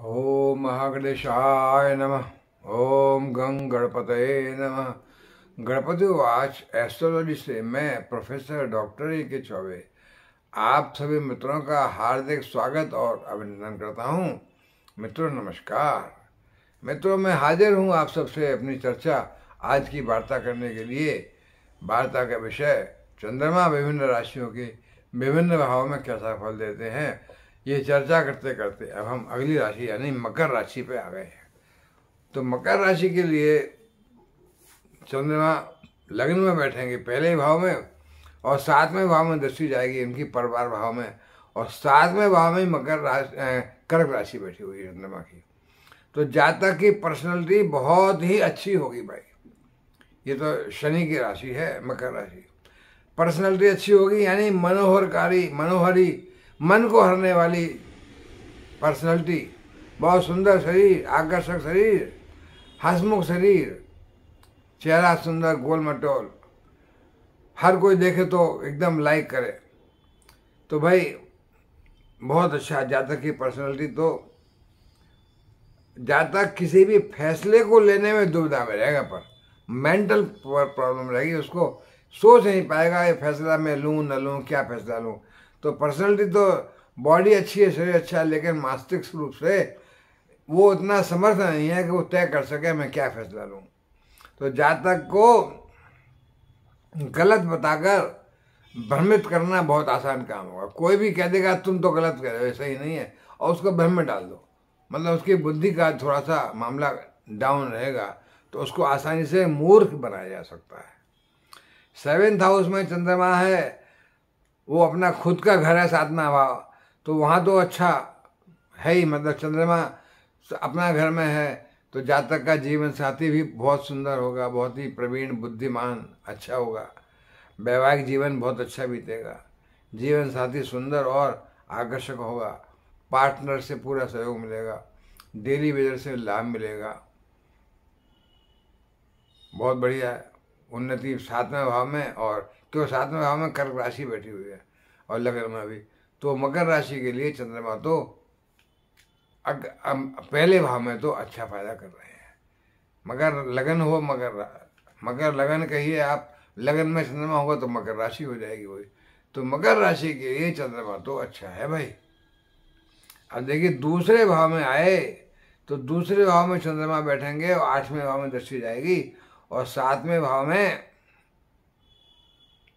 ॐ महागणेशाय नमः ओम गंग गणपत नमः Ganpati watch astrology से मैं प्रोफेसर डॉक्टर ए के चौबे आप सभी मित्रों का हार्दिक स्वागत और अभिनंदन करता हूँ मित्रों नमस्कार मित्रों मैं हाजिर हूँ आप सबसे अपनी चर्चा आज की वार्ता करने के लिए वार्ता का विषय चंद्रमा विभिन्न राशियों के विभिन्न भावों में कैसा फल देते हैं ये चर्चा करते करते अब हम अगली राशि यानी मकर राशि पे आ गए हैं तो मकर राशि के लिए चंद्रमा लग्न में बैठेंगे पहले भाव में और सातवें भाव में दृष्टि जाएगी इनकी परिवार भाव में और सातवें भाव में मकर राशि कर्क राशि बैठी हुई है चंद्रमा की तो जातक की पर्सनैलिटी बहुत ही अच्छी होगी भाई ये तो शनि की राशि है मकर राशि पर्सनैलिटी अच्छी होगी यानी मनोहरकारी मनोहरी मन को हरने वाली पर्सनैलिटी बहुत सुंदर शरीर आकर्षक शरीर हसमुख शरीर चेहरा सुंदर गोल मटोल हर कोई देखे तो एकदम लाइक करे तो भाई बहुत अच्छा जातक की पर्सनैलिटी तो जातक किसी भी फैसले को लेने में दुविधा में रहेगा पर मेंटल प्रॉब्लम रहेगी उसको सोच नहीं पाएगा ये फैसला मैं लूँ न लूँ क्या फैसला लूँ तो पर्सनैलिटी तो बॉडी अच्छी है शरीर अच्छा है लेकिन मास्तिष्क रूप से वो उतना समर्थ नहीं है कि वो तय कर सके मैं क्या फैसला लूँ तो जातक को गलत बताकर भ्रमित करना बहुत आसान काम होगा कोई भी कह देगा तुम तो गलत कह रहे हो सही नहीं है और उसको भ्रम में डाल दो मतलब उसकी बुद्धि का थोड़ा सा मामला डाउन रहेगा तो उसको आसानी से मूर्ख बनाया जा सकता है सेवेंथ हाउस में चंद्रमा है वो अपना खुद का घर है साधना भाव तो वहाँ तो अच्छा है ही मतलब चंद्रमा अपना घर में है तो जातक का जीवन साथी भी बहुत सुंदर होगा बहुत ही प्रवीण बुद्धिमान अच्छा होगा वैवाहिक जीवन बहुत अच्छा बीतेगा जीवन साथी सुंदर और आकर्षक होगा पार्टनर से पूरा सहयोग मिलेगा डेली वेजर से लाभ मिलेगा बहुत बढ़िया है उन्नति सातवें भाव में और क्यों साथ में भाव में कर्क राशि बैठी हुई है और लग्न में भी तो मकर राशि के लिए चंद्रमा तो अग, अम, पहले भाव में तो अच्छा फायदा कर रहे हैं मगर लगन हो मगर मगर लगन कहिए आप लगन में चंद्रमा होगा तो मकर राशि हो जाएगी वही तो मकर राशि के लिए चंद्रमा तो अच्छा है भाई अब देखिए दूसरे भाव में आए तो दूसरे भाव में चंद्रमा बैठेंगे और आठवें भाव में दृष्टि जाएगी और सातवें भाव में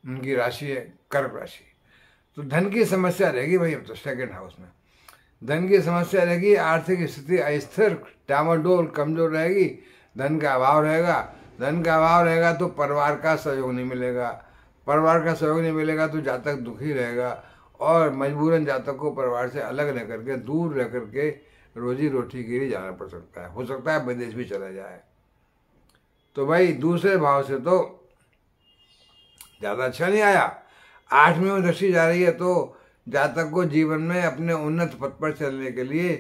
उनकी राशि है कर्क राशि तो धन की समस्या रहेगी भाई अब तो सेकेंड हाउस में धन की समस्या रहेगी आर्थिक स्थिति अस्थिर डामाडोल कमजोर रहेगी धन का अभाव रहेगा धन का अभाव रहेगा तो परिवार का सहयोग नहीं मिलेगा परिवार का सहयोग नहीं मिलेगा तो जातक दुखी रहेगा और मजबूरन जातक को परिवार से अलग रह करके दूर रह करके रोजी रोटी के लिए जाना पड़ सकता है हो सकता है विदेश भी चला जाए तो भाई दूसरे भाव से तो ज़्यादा अच्छा नहीं आया आठवीं और दसवीं जा रही है तो जातक को जीवन में अपने उन्नत पथ पर चलने के लिए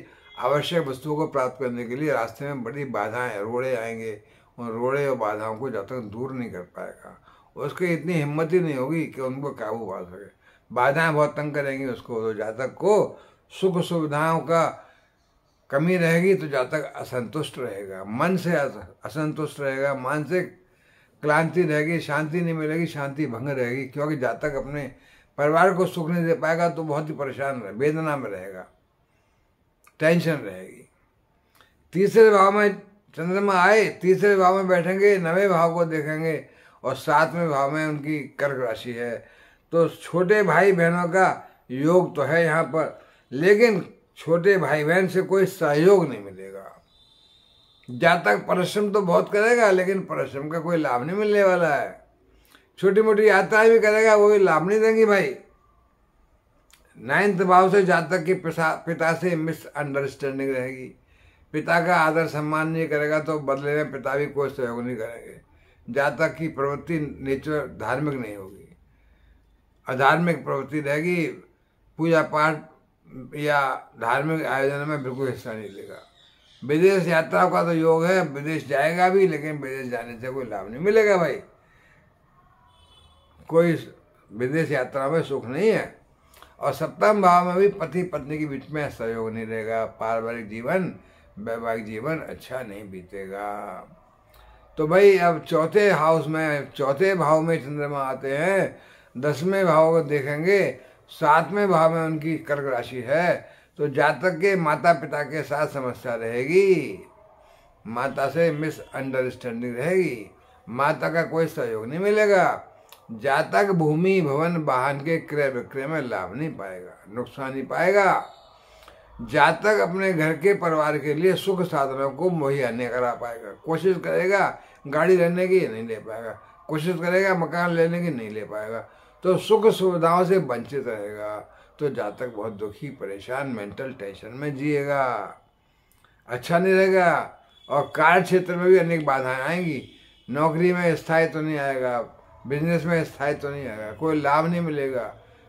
आवश्यक वस्तुओं को प्राप्त करने के लिए रास्ते में बड़ी बाधाएं रोड़े आएंगे उन रोड़े और बाधाओं को जातक दूर नहीं कर पाएगा उसकी इतनी हिम्मत ही नहीं होगी कि उनको काबू पा सके बाधाएं बहुत तंग करेंगी उसको तो जातक को सुख सुविधाओं का कमी रहेगी तो जातक असंतुष्ट रहेगा मन से असंतुष्ट रहेगा मानसिक क्लांति रहेगी शांति नहीं मिलेगी शांति भंग रहेगी क्योंकि जब तक अपने परिवार को सुख नहीं दे पाएगा तो बहुत ही परेशान रहे वेदना में रहेगा टेंशन रहेगी तीसरे भाव में चंद्रमा आए तीसरे भाव में बैठेंगे नवे भाव को देखेंगे और सातवें भाव में उनकी कर्क राशि है तो छोटे भाई बहनों का योग तो है यहाँ पर लेकिन छोटे भाई बहन से कोई सहयोग नहीं मिलेगा जहाँ तक परिश्रम तो बहुत करेगा लेकिन परिश्रम का कोई लाभ नहीं मिलने वाला है छोटी मोटी यात्राएं भी करेगा वो भी लाभ नहीं देंगी भाई नाइन्थ भाव से जातक की पिता से मिसअंडरस्टैंडिंग रहेगी पिता का आदर सम्मान नहीं करेगा तो बदले में पिता भी कोई सहयोग नहीं करेंगे जातक की प्रवृत्ति नेचर धार्मिक नहीं होगी अधार्मिक प्रवृत्ति रहेगी पूजा पाठ या धार्मिक आयोजन में बिल्कुल हिस्सा नहीं लेगा विदेश यात्रा का तो योग है विदेश जाएगा भी लेकिन विदेश जाने से कोई लाभ नहीं मिलेगा भाई कोई विदेश यात्रा में सुख नहीं है और सप्तम भाव में भी पति पत्नी के बीच में सहयोग नहीं रहेगा पारिवारिक जीवन वैवाहिक जीवन अच्छा नहीं बीतेगा तो भाई अब चौथे हाउस में चौथे भाव में चंद्रमा आते हैं दसवें भाव को देखेंगे सातवें भाव में उनकी कर्क राशि है तो जातक के माता पिता के साथ समस्या रहेगी माता से मिसअंडरस्टैंडिंग रहेगी माता का कोई सहयोग नहीं मिलेगा जातक भूमि भवन वाहन के क्रय विक्रय में लाभ नहीं पाएगा नुकसान ही पाएगा जातक अपने घर के परिवार के लिए सुख साधनों को मुहैया नहीं करा पाएगा कोशिश करेगा गाड़ी लेने की नहीं ले पाएगा कोशिश करेगा मकान लेने की नहीं ले पाएगा तो सुख सुविधाओं से वंचित रहेगा तो जातक बहुत दुखी परेशान मेंटल टेंशन में जिएगा अच्छा नहीं रहेगा और कार्य क्षेत्र में भी अनेक बाधाएं आएंगी नौकरी में स्थायी तो नहीं आएगा बिजनेस में स्थायी तो नहीं आएगा कोई लाभ नहीं मिलेगा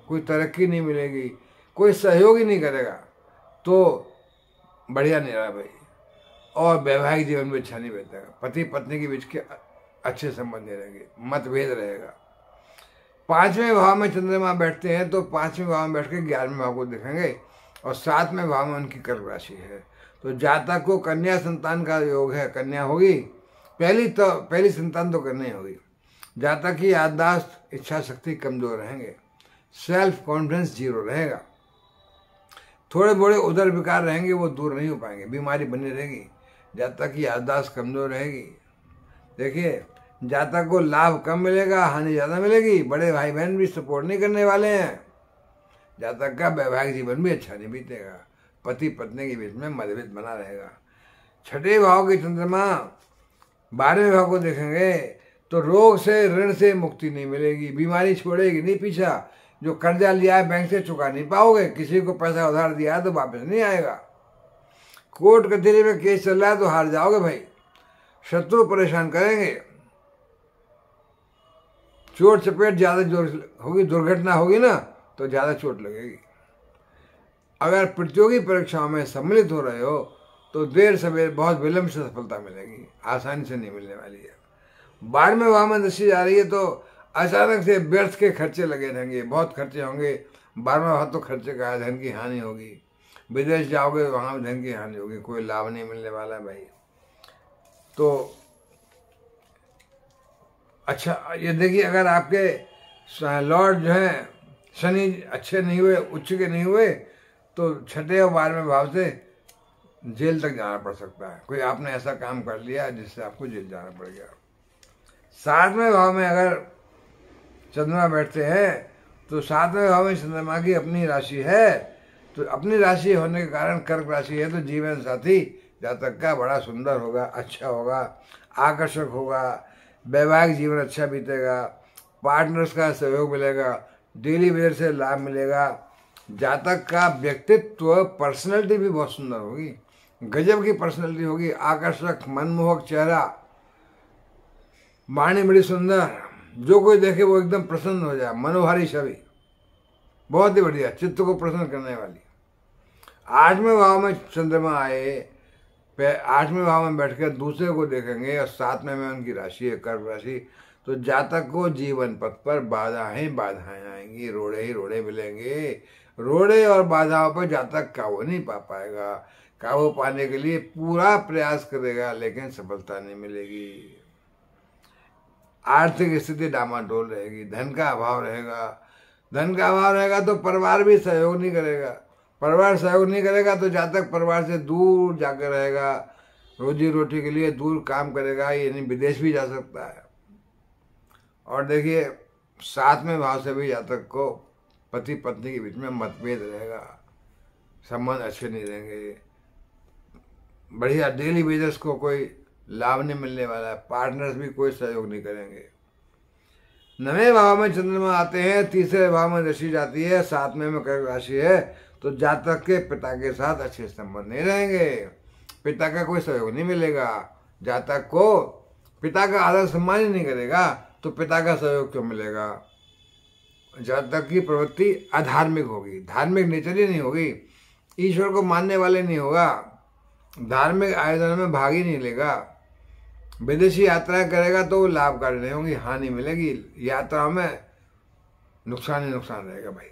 कोई तरक्की नहीं मिलेगी कोई सहयोग ही नहीं करेगा तो बढ़िया नहीं रहा भाई और वैवाहिक जीवन भी अच्छा नहीं बैठेगा पति पत्नी के बीच के अच्छे संबंध रहेंगे मतभेद रहेगा पांचवें भाव में चंद्रमा बैठते हैं तो पांचवें भाव में बैठ के ग्यारहवें भाव को देखेंगे और सातवें भाव में उनकी कर्क राशि है तो जातक को कन्या संतान का योग है कन्या होगी पहली तो पहली संतान तो कन्या होगी जातक की याददाश्त इच्छा शक्ति कमजोर रहेंगे सेल्फ कॉन्फिडेंस जीरो रहेगा थोड़े बड़े उधर विकार रहेंगे वो दूर नहीं हो पाएंगे बीमारी बनी रहेगी जातक की याददाश्त कमजोर रहेगी देखिए जातक को लाभ कम मिलेगा हानि ज़्यादा मिलेगी बड़े भाई बहन भी सपोर्ट नहीं करने वाले हैं जातक का वैवाहिक जीवन भी अच्छा नहीं बीतेगा पति पत्नी के बीच में मतभेद बना रहेगा छठे भाव की चंद्रमा बारहवें भाव को देखेंगे तो रोग से ऋण से मुक्ति नहीं मिलेगी बीमारी छोड़ेगी नहीं पीछा जो कर्जा लिया है बैंक से चुका नहीं पाओगे किसी को पैसा उधार दिया है तो वापस नहीं आएगा कोर्ट कचहरी में केस चल रहा है तो हार जाओगे भाई शत्रु परेशान करेंगे चोट चपेट ज़्यादा जोर होगी दुर्घटना होगी ना तो ज़्यादा चोट लगेगी अगर प्रतियोगी परीक्षाओं में सम्मिलित हो रहे हो तो देर सवेर बहुत विलंब से सफलता मिलेगी आसानी से नहीं मिलने वाली है बाढ़ में वामन दशी जा रही है तो अचानक से व्यर्थ के खर्चे लगे रहेंगे बहुत खर्चे होंगे बारहवें वहाँ तो खर्चे का धन की हानि होगी विदेश जाओगे तो वहाँ धन की हानि होगी कोई लाभ नहीं मिलने वाला है भाई तो अच्छा ये देखिए अगर आपके लॉर्ड जो है शनि अच्छे नहीं हुए उच्च के नहीं हुए तो छठे और बारहवें भाव से जेल तक जाना पड़ सकता है कोई आपने ऐसा काम कर लिया जिससे आपको जेल जाना पड़ गया सातवें भाव में अगर चंद्रमा बैठते हैं तो सातवें भाव में चंद्रमा की अपनी राशि है तो अपनी राशि होने के कारण कर्क राशि है तो जीवन साथी जातक का बड़ा सुंदर होगा अच्छा होगा आकर्षक होगा वैवाहिक जीवन अच्छा बीतेगा पार्टनर्स का सहयोग मिलेगा डेली वेयर से लाभ मिलेगा जातक का व्यक्तित्व पर्सनैलिटी भी बहुत सुंदर होगी गजब की पर्सनैलिटी होगी आकर्षक मनमोहक चेहरा वाणी बड़ी सुंदर जो कोई देखे वो एकदम प्रसन्न हो जाए मनोहारी छवि बहुत ही बढ़िया चित्त को प्रसन्न करने वाली आठवें भाव में चंद्रमा आए आठवें भाव में बैठ कर दूसरे को देखेंगे और सातवें में उनकी राशि है कर्क राशि तो जातक को जीवन पथ पर बाधाएं बाधाएं आएंगी रोड़े ही रोड़े मिलेंगे रोड़े और बाधाओं पर जातक काबू नहीं पा पाएगा काबू पाने के लिए पूरा प्रयास करेगा लेकिन सफलता नहीं मिलेगी आर्थिक स्थिति डामाडोल रहेगी धन का अभाव रहेगा धन का अभाव रहेगा तो परिवार भी सहयोग नहीं करेगा परिवार सहयोग नहीं करेगा तो जहाँ तक परिवार से दूर जाकर रहेगा रोजी रोटी के लिए दूर काम करेगा यानी विदेश भी जा सकता है और देखिए सातवें भाव से भी जातक को पति पत्नी के बीच में मतभेद रहेगा संबंध अच्छे नहीं रहेंगे बढ़िया डेली बेसिस को कोई लाभ नहीं मिलने वाला है पार्टनर्स भी कोई सहयोग नहीं करेंगे नवे भाव में चंद्रमा आते हैं तीसरे भाव में दशी जाती है सातवें में कर्क राशि है तो जातक के पिता के साथ अच्छे संबंध नहीं रहेंगे पिता का कोई सहयोग नहीं मिलेगा जातक को पिता का आदर सम्मान ही नहीं करेगा तो पिता का सहयोग क्यों मिलेगा जातक की प्रवृत्ति अधार्मिक होगी धार्मिक नेचर ही नहीं होगी ईश्वर को मानने वाले नहीं होगा धार्मिक आयोजन में भाग ही नहीं लेगा विदेशी यात्रा करेगा तो वो लाभकारी नहीं होंगी हानि मिलेगी यात्रा में नुकसान ही नुकसान रहेगा भाई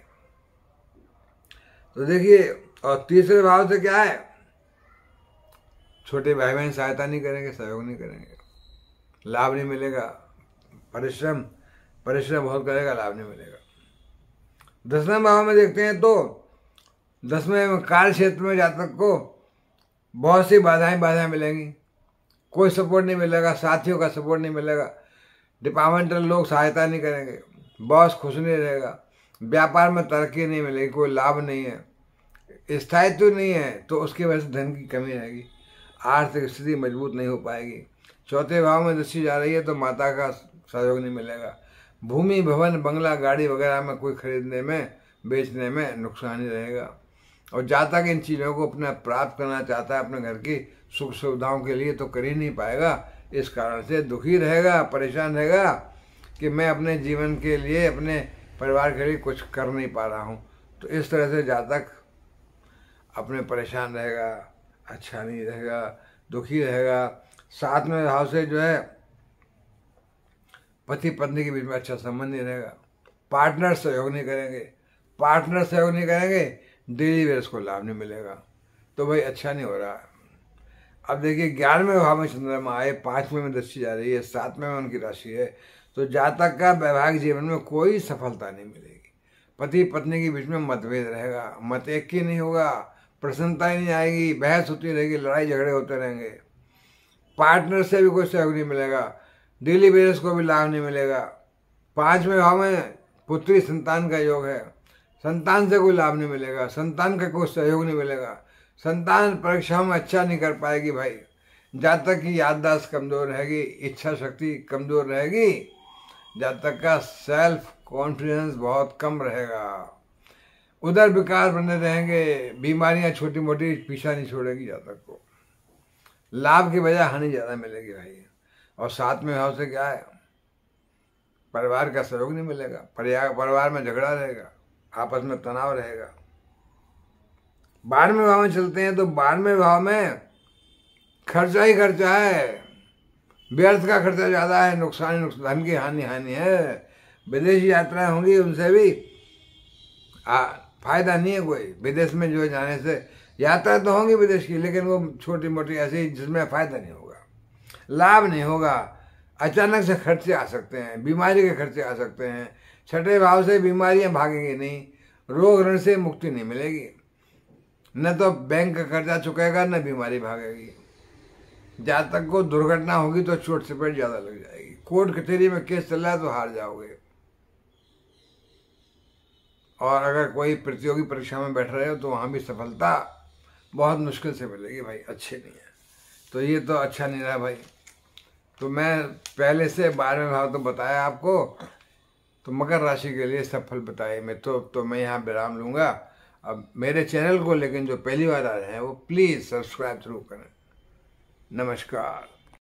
तो देखिए और तीसरे भाव से क्या है छोटे भाई बहन सहायता नहीं करेंगे सहयोग नहीं करेंगे लाभ नहीं मिलेगा परिश्रम परिश्रम बहुत करेगा लाभ नहीं मिलेगा दसवें भाव में देखते हैं तो दसवें कार्य क्षेत्र में जातक को बहुत सी बाधाएं बाधाएं मिलेंगी कोई सपोर्ट नहीं मिलेगा साथियों का सपोर्ट नहीं मिलेगा डिपार्टमेंटल लोग सहायता नहीं करेंगे बॉस खुश नहीं रहेगा व्यापार में तरक्की नहीं मिलेगी कोई लाभ नहीं है स्थायित्व नहीं है तो उसकी वजह से धन की कमी रहेगी आर्थिक स्थिति मजबूत नहीं हो पाएगी चौथे भाव में दृष्टि जा रही है तो माता का सहयोग नहीं मिलेगा भूमि भवन बंगला गाड़ी वगैरह में कोई खरीदने में बेचने में नुकसान ही रहेगा और जातक इन चीज़ों को अपना प्राप्त करना चाहता है अपने घर की सुख सुविधाओं के लिए तो कर ही नहीं पाएगा इस कारण से दुखी रहेगा परेशान रहेगा कि मैं अपने जीवन के लिए अपने परिवार के लिए कुछ कर नहीं पा रहा हूँ तो इस तरह से जातक अपने परेशान रहेगा अच्छा नहीं रहेगा दुखी रहेगा साथ में भाव से जो है पति पत्नी के बीच में अच्छा संबंध नहीं रहेगा पार्टनर सहयोग नहीं करेंगे पार्टनर सहयोग नहीं करेंगे डेली वेयर को लाभ नहीं मिलेगा तो भाई अच्छा नहीं हो रहा अब देखिए ग्यारहवें भाव में चंद्रमा आए पाँचवें में दृष्टि जा रही है सातवें में उनकी राशि है तो जातक का वैवाहिक जीवन में कोई सफलता नहीं मिलेगी पति पत्नी के बीच में मतभेद रहेगा मत एक ही नहीं होगा प्रसन्नता ही नहीं आएगी बहस होती रहेगी लड़ाई झगड़े होते रहेंगे पार्टनर से भी कोई सहयोग नहीं मिलेगा डेली बेसिस को भी लाभ नहीं मिलेगा पांचवें भाव में पुत्री संतान का योग है संतान से कोई लाभ नहीं मिलेगा संतान का कोई सहयोग नहीं मिलेगा संतान परीक्षा में अच्छा नहीं कर पाएगी भाई जातक तक याददाश्त कमज़ोर रहेगी इच्छा शक्ति कमज़ोर रहेगी जब तक का सेल्फ कॉन्फिडेंस बहुत कम रहेगा उधर विकार बने रहेंगे बीमारियां छोटी मोटी पीछा नहीं छोड़ेगी जब तक को लाभ की बजाय हानि ज़्यादा मिलेगी भाई और साथ में भाव से क्या है परिवार का सहयोग नहीं मिलेगा परिवार में झगड़ा रहेगा आपस में तनाव रहेगा बारहवें भाव में चलते हैं तो बारहवें भाव में खर्चा ही खर्चा है व्यर्थ का खर्चा ज़्यादा है नुकसान नुकसान धन की हानि हानि है विदेश यात्राएं होंगी उनसे भी आ, फायदा नहीं है कोई विदेश में जो जाने से यात्रा तो होंगी विदेश की लेकिन वो छोटी मोटी ऐसी जिसमें फायदा नहीं होगा लाभ नहीं होगा अचानक से खर्चे आ सकते हैं बीमारी के खर्चे आ सकते हैं छठे भाव से बीमारियां भागेंगी नहीं रोग ऋण से मुक्ति नहीं मिलेगी न तो बैंक का कर्जा चुकेगा न बीमारी भागेगी जहाँ तक को दुर्घटना होगी तो चोट से पेट ज़्यादा लग जाएगी कोर्ट कचहरी में केस चल रहा है तो हार जाओगे और अगर कोई प्रतियोगी परीक्षा में बैठ रहे हो तो वहाँ भी सफलता बहुत मुश्किल से मिलेगी भाई अच्छे नहीं है तो ये तो अच्छा नहीं रहा भाई तो मैं पहले से बारहवें भाव तो बताया आपको तो मकर राशि के लिए सफल बताए मैं तो तो मैं यहाँ विराम लूँगा अब मेरे चैनल को लेकिन जो पहली बार आ रहे हैं वो प्लीज़ सब्सक्राइब जरूर करें नमस्कार